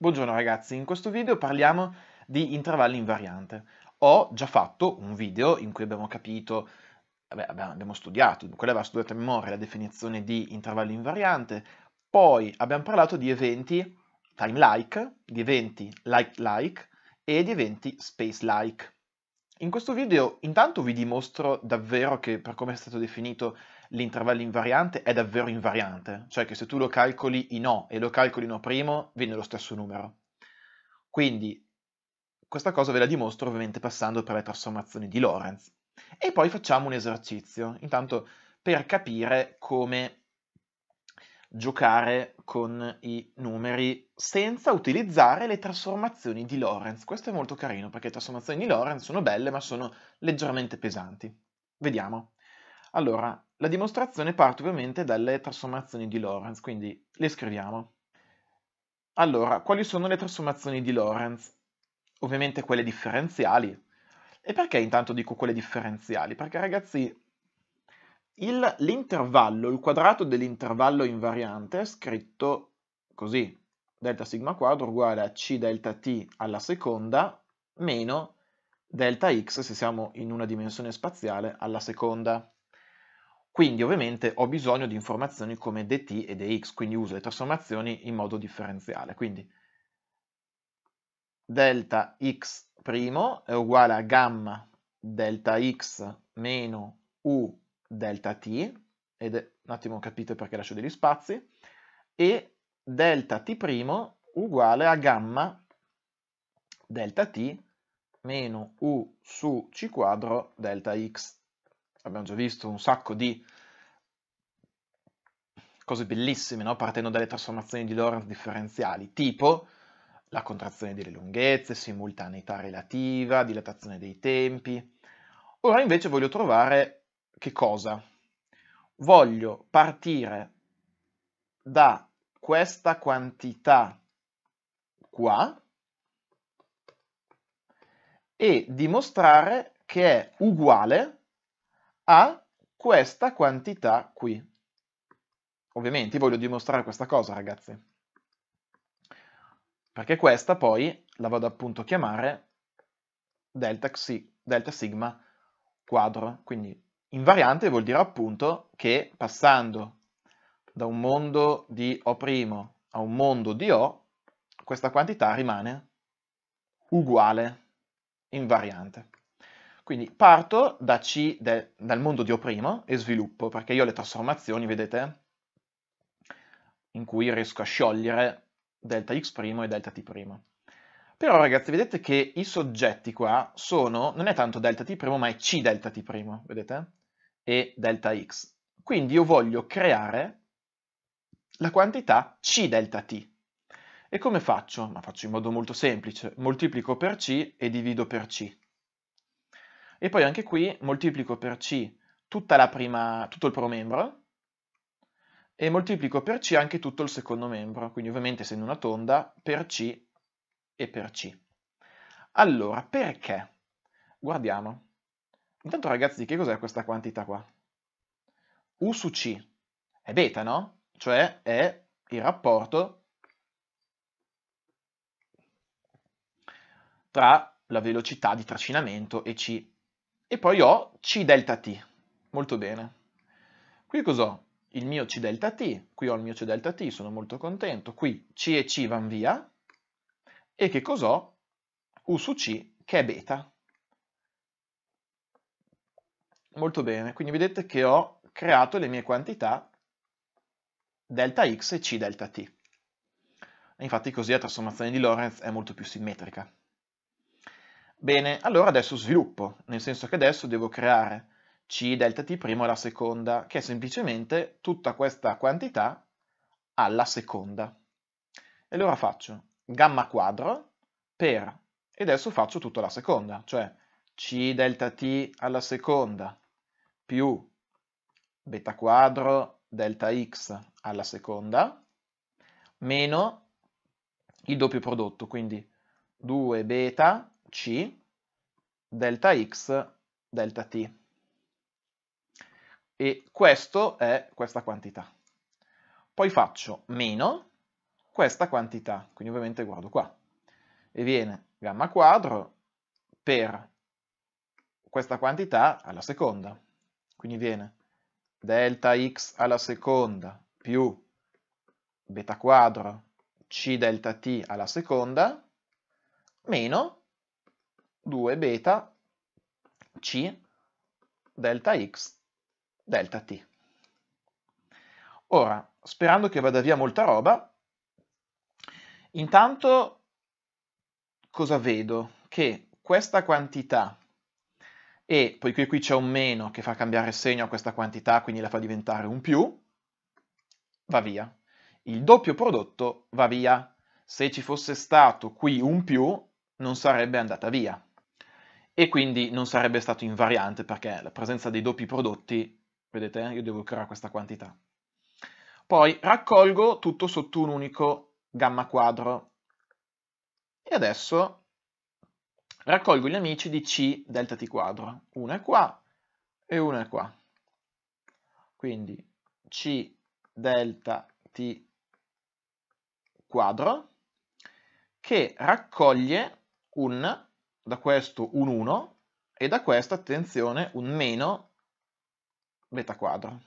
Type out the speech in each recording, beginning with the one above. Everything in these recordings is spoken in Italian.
Buongiorno ragazzi, in questo video parliamo di intervalli invariante. Ho già fatto un video in cui abbiamo capito, vabbè, abbiamo studiato, quella va studiata a memoria la definizione di intervallo invariante, poi abbiamo parlato di eventi time-like, di eventi like-like e di eventi space-like. In questo video intanto vi dimostro davvero che per come è stato definito l'intervallo invariante è davvero invariante, cioè che se tu lo calcoli in O e lo calcoli in O' primo, viene lo stesso numero. Quindi questa cosa ve la dimostro ovviamente passando per le trasformazioni di Lorentz. E poi facciamo un esercizio, intanto per capire come giocare con i numeri senza utilizzare le trasformazioni di Lorentz. Questo è molto carino perché le trasformazioni di Lorentz sono belle ma sono leggermente pesanti. Vediamo. Allora, la dimostrazione parte ovviamente dalle trasformazioni di Lorentz, quindi le scriviamo. Allora, quali sono le trasformazioni di Lorentz? Ovviamente quelle differenziali. E perché intanto dico quelle differenziali? Perché ragazzi, il, l'intervallo, il quadrato dell'intervallo invariante è scritto così. Delta sigma quadro uguale a c delta t alla seconda meno delta x se siamo in una dimensione spaziale alla seconda. Quindi ovviamente ho bisogno di informazioni come dt e dx, quindi uso le trasformazioni in modo differenziale. Quindi delta x' è uguale a gamma delta x meno u delta t, ed è, un attimo capite perché lascio degli spazi, e delta t' uguale a gamma delta t meno u su c quadro delta x abbiamo già visto un sacco di cose bellissime, no? partendo dalle trasformazioni di Lorentz differenziali, tipo la contrazione delle lunghezze, simultaneità relativa, dilatazione dei tempi. Ora invece voglio trovare che cosa? Voglio partire da questa quantità qua e dimostrare che è uguale a questa quantità qui. Ovviamente voglio dimostrare questa cosa, ragazzi. Perché questa poi la vado appunto a chiamare delta, xi, delta sigma quadro. Quindi invariante vuol dire appunto che passando da un mondo di O' a un mondo di O, questa quantità rimane uguale, invariante. Quindi parto da C de, dal mondo di O' e sviluppo, perché io ho le trasformazioni, vedete, in cui riesco a sciogliere delta x' e delta t'. Però ragazzi, vedete che i soggetti qua sono, non è tanto delta t', ma è C delta t', vedete? E delta x. Quindi io voglio creare la quantità C delta t. E come faccio? Ma faccio in modo molto semplice, moltiplico per C e divido per C. E poi anche qui moltiplico per C prima, tutto il primo membro e moltiplico per C anche tutto il secondo membro, quindi ovviamente essendo una tonda, per C e per C. Allora, perché? Guardiamo. Intanto ragazzi, che cos'è questa quantità qua? U su C è beta, no? Cioè è il rapporto tra la velocità di trascinamento e C e poi ho C delta T. Molto bene. Qui cos'ho? Il mio C delta T, qui ho il mio C delta T, sono molto contento. Qui C e C vanno via. E che cos'ho? U su C che è beta. Molto bene, quindi vedete che ho creato le mie quantità delta x e C delta t. Infatti così la trasformazione di Lorentz è molto più simmetrica. Bene, allora adesso sviluppo, nel senso che adesso devo creare C delta T' alla seconda, che è semplicemente tutta questa quantità alla seconda. E allora faccio gamma quadro per, e adesso faccio tutto alla seconda, cioè C delta T alla seconda più beta quadro delta x alla seconda meno il doppio prodotto, quindi 2 beta c delta x delta t. E questo è questa quantità. Poi faccio meno questa quantità, quindi ovviamente guardo qua. E viene gamma quadro per questa quantità alla seconda. Quindi viene delta x alla seconda più beta quadro c delta t alla seconda meno 2 beta C delta X delta T. Ora, sperando che vada via molta roba, intanto cosa vedo? Che questa quantità, e poiché qui c'è un meno che fa cambiare segno a questa quantità, quindi la fa diventare un più, va via. Il doppio prodotto va via. Se ci fosse stato qui un più, non sarebbe andata via e quindi non sarebbe stato invariante perché la presenza dei doppi prodotti, vedete, eh, io devo creare questa quantità. Poi raccolgo tutto sotto un unico gamma quadro e adesso raccolgo gli amici di C delta T quadro. Uno è qua e uno è qua. Quindi C delta T quadro che raccoglie un da questo un 1 e da questo, attenzione, un meno beta quadro.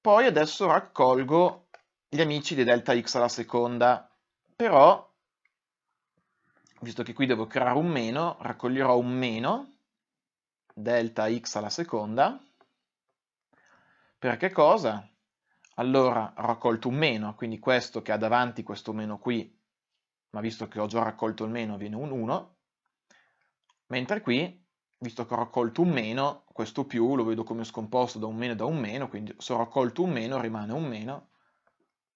Poi adesso raccolgo gli amici di delta x alla seconda, però, visto che qui devo creare un meno, raccoglierò un meno, delta x alla seconda, per cosa? Allora ho raccolto un meno, quindi questo che ha davanti questo meno qui ma visto che ho già raccolto il meno viene un 1, mentre qui, visto che ho raccolto un meno, questo più lo vedo come scomposto da un meno e da un meno, quindi se ho raccolto un meno rimane un meno,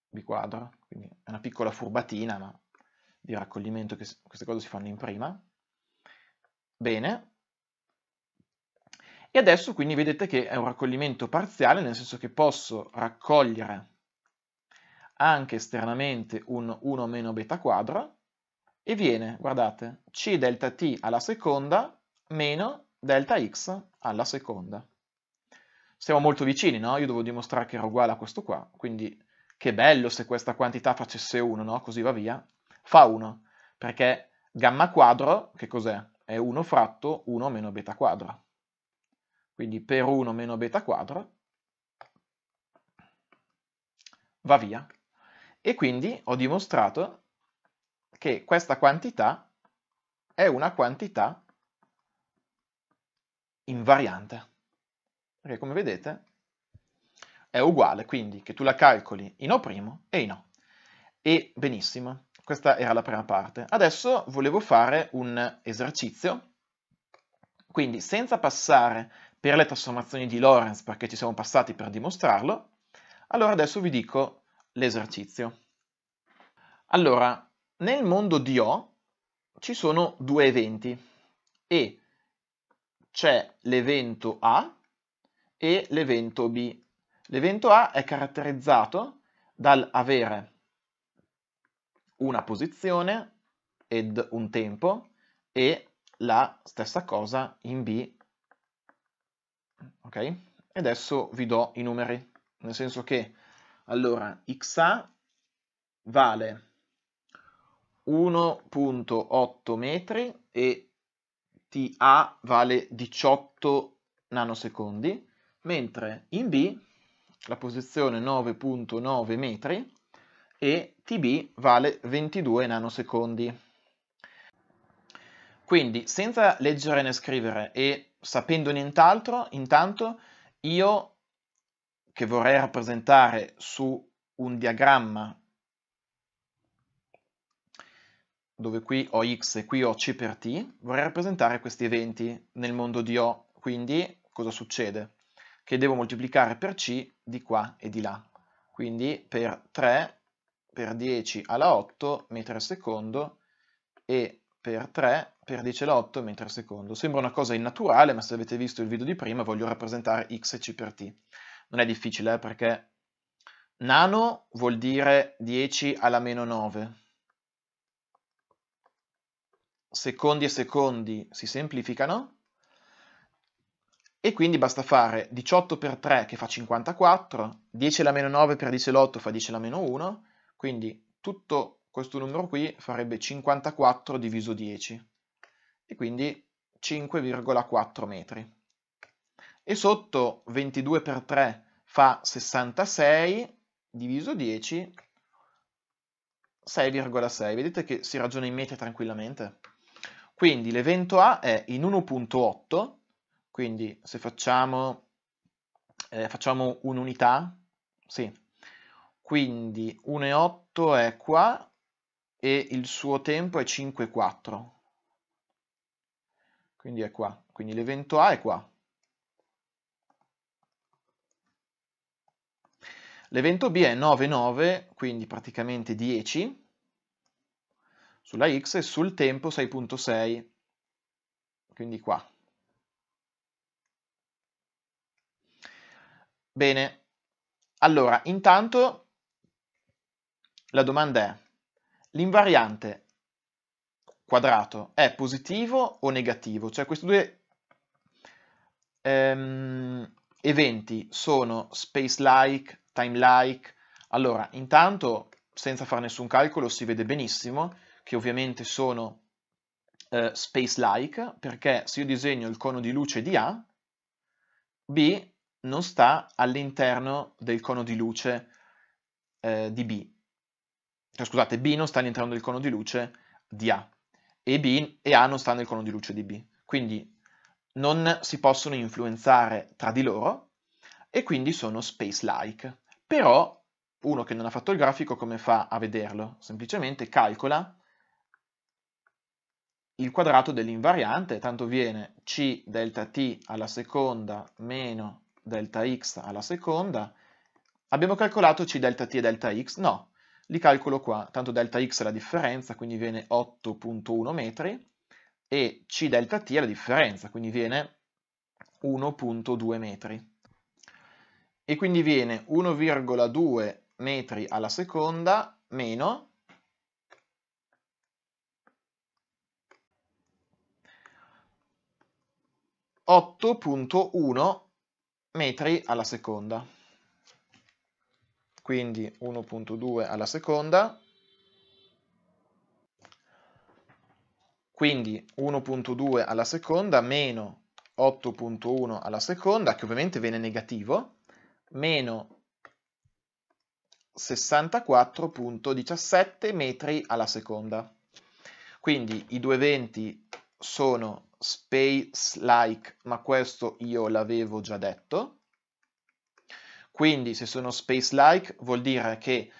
b quadro, quindi è una piccola furbatina, ma di raccoglimento che queste cose si fanno in prima. Bene. E adesso quindi vedete che è un raccoglimento parziale, nel senso che posso raccogliere anche esternamente un 1 meno beta quadro e viene, guardate, c delta t alla seconda meno delta x alla seconda. Siamo molto vicini, no? Io devo dimostrare che era uguale a questo qua, quindi che bello se questa quantità facesse 1, no? Così va via. Fa 1, perché gamma quadro, che cos'è? È 1 fratto 1 meno beta quadro. Quindi per 1 meno beta quadro va via. E quindi ho dimostrato che questa quantità è una quantità invariante. Perché come vedete è uguale, quindi che tu la calcoli in O' e in O. E benissimo, questa era la prima parte. Adesso volevo fare un esercizio, quindi senza passare per le trasformazioni di Lorentz, perché ci siamo passati per dimostrarlo, allora adesso vi dico l'esercizio. Allora, nel mondo di O ci sono due eventi e c'è l'evento A e l'evento B. L'evento A è caratterizzato dal avere una posizione ed un tempo e la stessa cosa in B. Ok? adesso vi do i numeri, nel senso che allora, XA vale 1.8 metri e TA vale 18 nanosecondi, mentre in B la posizione 9.9 metri e TB vale 22 nanosecondi. Quindi, senza leggere né scrivere e sapendo nient'altro, intanto io che vorrei rappresentare su un diagramma dove qui ho x e qui ho c per t, vorrei rappresentare questi eventi nel mondo di O. Quindi cosa succede? Che devo moltiplicare per c di qua e di là. Quindi per 3 per 10 alla 8 metri al secondo e per 3 per 10 alla 8 metri al secondo. Sembra una cosa innaturale, ma se avete visto il video di prima voglio rappresentare x e c per t non è difficile eh, perché nano vuol dire 10 alla meno 9. Secondi e secondi si semplificano e quindi basta fare 18 per 3 che fa 54, 10 alla meno 9 per 10 all'8 fa 10 alla meno 1, quindi tutto questo numero qui farebbe 54 diviso 10 e quindi 5,4 metri e sotto 22 per 3 fa 66 diviso 10, 6,6. Vedete che si ragiona in metri tranquillamente? Quindi l'evento A è in 1.8, quindi se facciamo, eh, facciamo un'unità, sì, quindi 1.8 è qua e il suo tempo è 5.4, quindi è qua, quindi l'evento A è qua. L'evento B è 9,9, quindi praticamente 10 sulla X e sul tempo 6.6, quindi qua. Bene, allora intanto la domanda è, l'invariante quadrato è positivo o negativo? Cioè questi due ehm, eventi sono space-like time like. Allora, intanto, senza fare nessun calcolo, si vede benissimo che ovviamente sono eh, space like, perché se io disegno il cono di luce di A, B non sta all'interno del cono di luce eh, di B. Cioè, scusate, B non sta all'interno del cono di luce di A e B e A non sta nel cono di luce di B. Quindi non si possono influenzare tra di loro e quindi sono space-like. Però uno che non ha fatto il grafico come fa a vederlo? Semplicemente calcola il quadrato dell'invariante, tanto viene c delta t alla seconda meno delta x alla seconda. Abbiamo calcolato c delta t e delta x? No, li calcolo qua, tanto delta x è la differenza, quindi viene 8.1 metri, e c delta t è la differenza, quindi viene 1.2 metri e quindi viene 1,2 metri alla seconda meno 8.1 metri alla seconda. Quindi 1.2 alla seconda. Quindi 1.2 alla seconda meno 8.1 alla seconda, che ovviamente viene negativo, meno 64.17 metri alla seconda. Quindi i due venti sono space-like, ma questo io l'avevo già detto. Quindi se sono space-like vuol dire che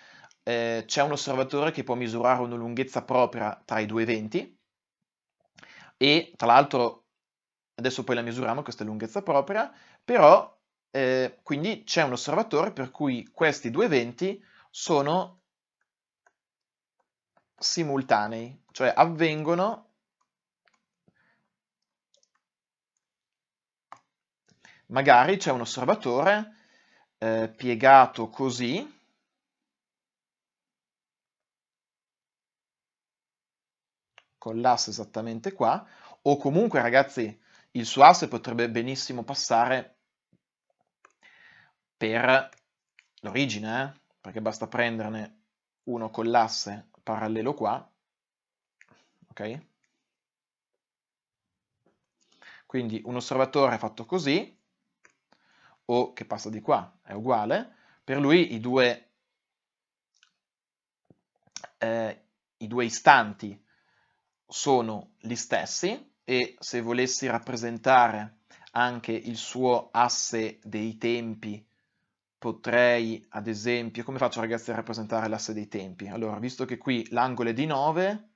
eh, c'è un osservatore che può misurare una lunghezza propria tra i due venti e tra l'altro adesso poi la misuriamo questa lunghezza propria, però eh, quindi c'è un osservatore per cui questi due eventi sono simultanei, cioè avvengono magari c'è un osservatore eh, piegato così con l'asse esattamente qua o comunque ragazzi il suo asse potrebbe benissimo passare per l'origine, eh? perché basta prenderne uno con l'asse parallelo qua, ok? Quindi un osservatore fatto così, o che passa di qua, è uguale, per lui i due, eh, i due istanti sono gli stessi e se volessi rappresentare anche il suo asse dei tempi potrei, ad esempio, come faccio ragazzi a rappresentare l'asse dei tempi? Allora, visto che qui l'angolo è di 9,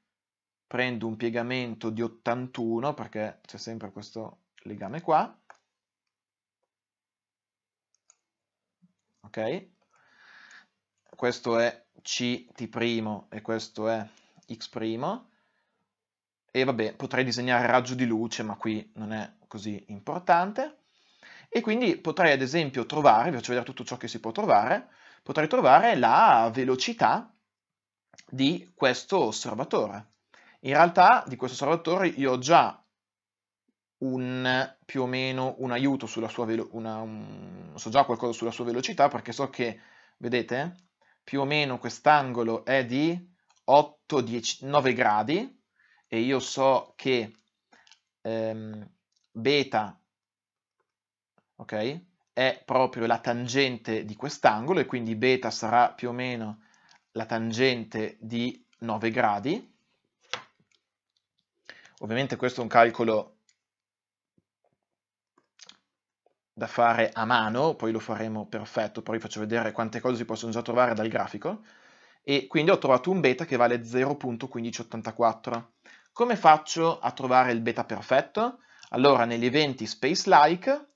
prendo un piegamento di 81, perché c'è sempre questo legame qua, ok? Questo è ct' e questo è x', e vabbè, potrei disegnare raggio di luce, ma qui non è così importante. E quindi potrei ad esempio trovare, vi faccio vedere tutto ciò che si può trovare, potrei trovare la velocità di questo osservatore. In realtà di questo osservatore io ho già un, più o meno un aiuto sulla sua velocità, un... so già qualcosa sulla sua velocità perché so che, vedete, più o meno quest'angolo è di 8, 10, 9 gradi e io so che ehm, beta ok? È proprio la tangente di quest'angolo e quindi beta sarà più o meno la tangente di 9 gradi. Ovviamente questo è un calcolo da fare a mano, poi lo faremo perfetto, poi vi faccio vedere quante cose si possono già trovare dal grafico. E quindi ho trovato un beta che vale 0.1584. Come faccio a trovare il beta perfetto? Allora, negli eventi space-like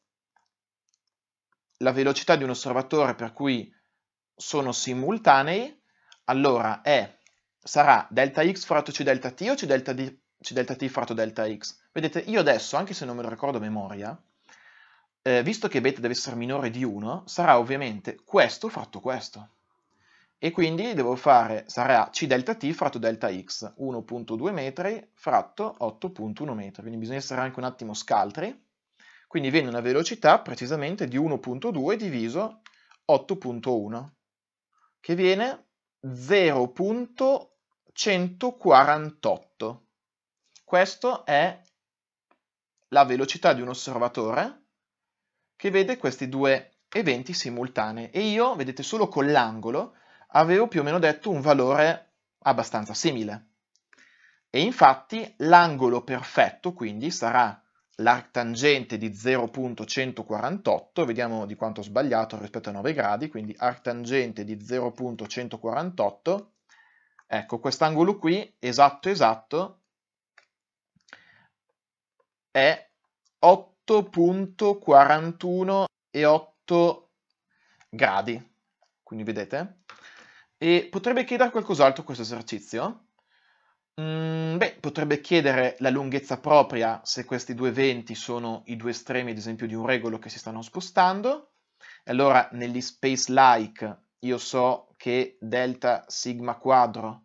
la velocità di un osservatore per cui sono simultanei, allora è, sarà delta x fratto c delta t o c delta, d, c delta t fratto delta x. Vedete, io adesso, anche se non me lo ricordo a memoria, eh, visto che beta deve essere minore di 1, sarà ovviamente questo fratto questo. E quindi devo fare, sarà c delta t fratto delta x, 1.2 metri fratto 8.1 metri. Quindi bisogna essere anche un attimo scaltri quindi viene una velocità precisamente di 1.2 diviso 8.1, che viene 0.148. Questa è la velocità di un osservatore che vede questi due eventi simultanei. E io, vedete, solo con l'angolo avevo più o meno detto un valore abbastanza simile. E infatti l'angolo perfetto quindi sarà la tangente di 0.148, vediamo di quanto ho sbagliato rispetto a 9 gradi, quindi arctangente di 0.148, ecco quest'angolo qui, esatto esatto, è 8.41 e 8 gradi, quindi vedete? E potrebbe chiedere qualcos'altro questo esercizio? Mm beh, potrebbe chiedere la lunghezza propria se questi due eventi sono i due estremi, ad esempio, di un regolo che si stanno spostando. E Allora, negli space like, io so che delta sigma quadro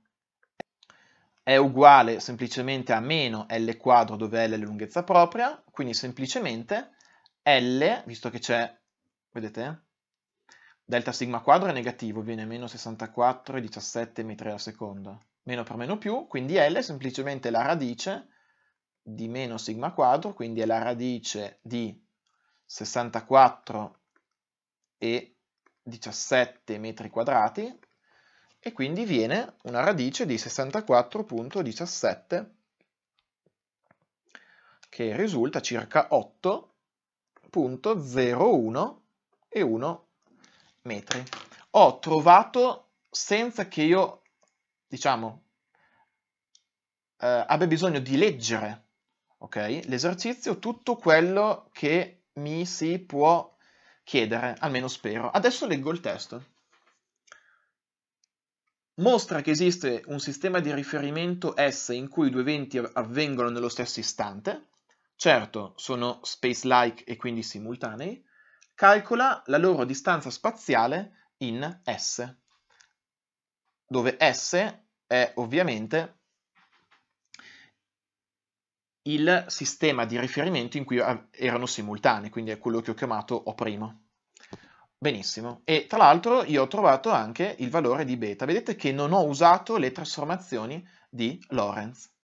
è uguale semplicemente a meno L quadro dove L è la lunghezza propria, quindi semplicemente L, visto che c'è, vedete, delta sigma quadro è negativo, viene meno 64,17 metri al seconda meno per meno più, quindi L è semplicemente la radice di meno sigma quadro, quindi è la radice di 64 e 17 metri quadrati e quindi viene una radice di 64.17 che risulta circa 8.01 e 1 metri. Ho trovato senza che io diciamo, eh, abbia bisogno di leggere, ok? L'esercizio, tutto quello che mi si può chiedere, almeno spero. Adesso leggo il testo. Mostra che esiste un sistema di riferimento S in cui due eventi avvengono nello stesso istante. Certo, sono space-like e quindi simultanei. Calcola la loro distanza spaziale in S dove S è ovviamente il sistema di riferimento in cui erano simultanei, quindi è quello che ho chiamato O'. Benissimo, e tra l'altro io ho trovato anche il valore di beta, vedete che non ho usato le trasformazioni di Lorentz,